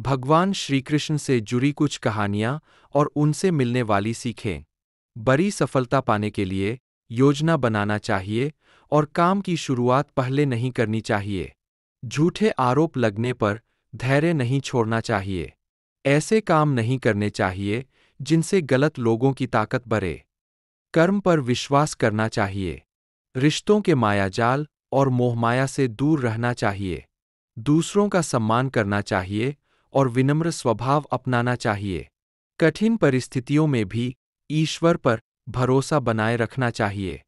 भगवान श्रीकृष्ण से जुड़ी कुछ कहानियाँ और उनसे मिलने वाली सीखें बड़ी सफलता पाने के लिए योजना बनाना चाहिए और काम की शुरुआत पहले नहीं करनी चाहिए झूठे आरोप लगने पर धैर्य नहीं छोड़ना चाहिए ऐसे काम नहीं करने चाहिए जिनसे गलत लोगों की ताकत बढ़े कर्म पर विश्वास करना चाहिए रिश्तों के मायाजाल और मोहमाया से दूर रहना चाहिए दूसरों का सम्मान करना चाहिए और विनम्र स्वभाव अपनाना चाहिए कठिन परिस्थितियों में भी ईश्वर पर भरोसा बनाए रखना चाहिए